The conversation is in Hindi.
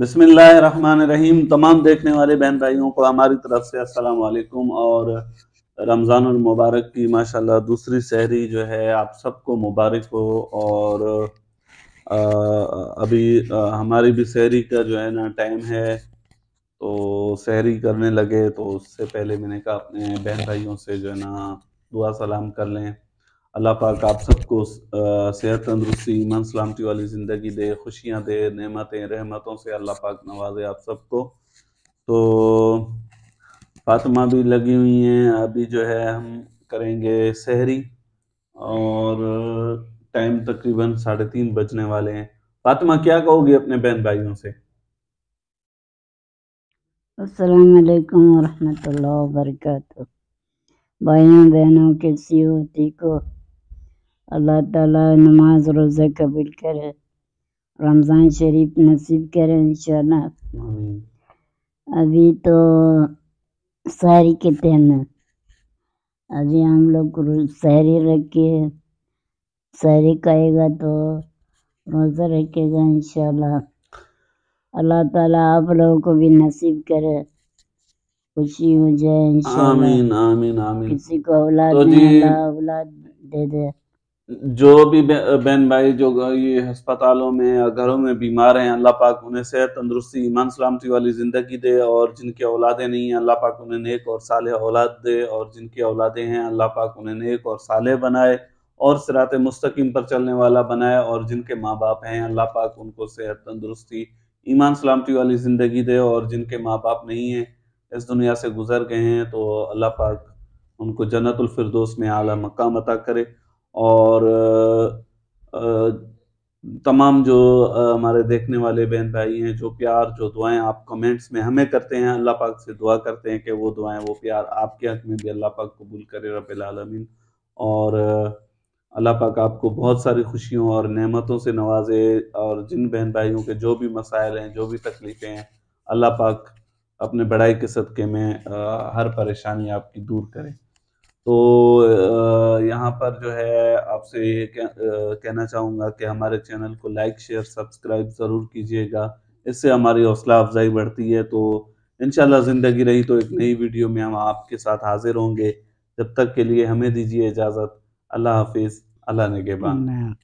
बिसमीम तमाम देखने वाले बहन भाइयों को हमारी तरफ से अस्सलाम वालेकुम और रमज़ान मुबारक की माशाल्लाह दूसरी सहरी जो है आप सबको मुबारक हो और आ, अभी आ, हमारी भी सहरी का जो है ना टाइम है तो सहरी करने लगे तो उससे पहले मैंने कहा अपने बहन भाइयों से जो है ना दुआ सलाम कर लें अल्लाह पाक आप सबको सेहत तंदरुस्ती ईमान सलामती वाली ज़िंदगी दे खुशियाँ दे नेमतें रहमतों से अल्लाह पाक नवाजे आप सबको तो फातिमा भी लगी हुई हैं अभी जो है हम करेंगे सहरी और टाइम तकरीबन साढ़े तीन बजने वाले हैं फातिमा क्या कहोगी अपने बहन भाइयों से असलकम वरहमल वर्क भाइयों बहनों के सीओ को अल्लाह ताला नमाज रोज़ा कबूल करे रमज़ान शरीफ नसीब करे इंशाल्लाह अभी तो शहरी के दिन अभी हम लोग शहरी रखे शहरी कहेगा तो रोज़ा रखेगा इंशाल्लाह अल्लाह ताला आप लोगों को भी नसीब करे खुशी हो जाए आमीन आमीन आमीन किसी को औलाद तो औलाद दे दे जो भी बहन भाई जो ये अस्पतालों में या घरों में बीमार हैं अल्लाह पाक उन्हें सेहत तंदरुस्ती ईमान सलामती वाली ज़िंदगी दे और जिनके औलादे नहीं हैं अल्लाह पाक उन्हें नेक और साल औलाद दे और जिनके औलादे हैं अल्लाह पाक उन्हें नेक और साले बनाए और सिरात मुस्तकीम पर चलने वाला बनाए और जिनके माँ बाप हैं अल्लाह पाक उनको सेहत तंदरुस्ती ईमान सलामती वाली ज़िंदगी दे और जिनके माँ बाप नहीं हैं इस दुनिया से गुजर गए हैं तो अल्लाह पाक उनको जन्नतफरदोस में आला मकाम अता करे और तमाम जो हमारे देखने वाले बहन भाई हैं जो प्यार जो दुआएं आप कमेंट्स में हमें करते हैं अल्लाह पाक से दुआ करते हैं कि वो दुआएं वो प्यार आपके हक में भी अल्लाह पाक कबूल करे रबालमीन और अल्लाह पाक आपको बहुत सारी खुशियों और नेमतों से नवाजे और जिन बहन भाइयों के जो भी मसाइल हैं जो भी तकलीफ़ें हैं अल्लाह पाक अपने बड़ाई के सदक़े में हर परेशानी आपकी दूर करें तो यहाँ पर जो है आपसे ये कहना चाहूँगा कि हमारे चैनल को लाइक शेयर सब्सक्राइब ज़रूर कीजिएगा इससे हमारी हौसला अफजाई बढ़ती है तो इन ज़िंदगी रही तो एक नई वीडियो में हम आपके साथ हाजिर होंगे जब तक के लिए हमें दीजिए इजाज़त अल्लाह हाफिज़ अल्लाह नगेबान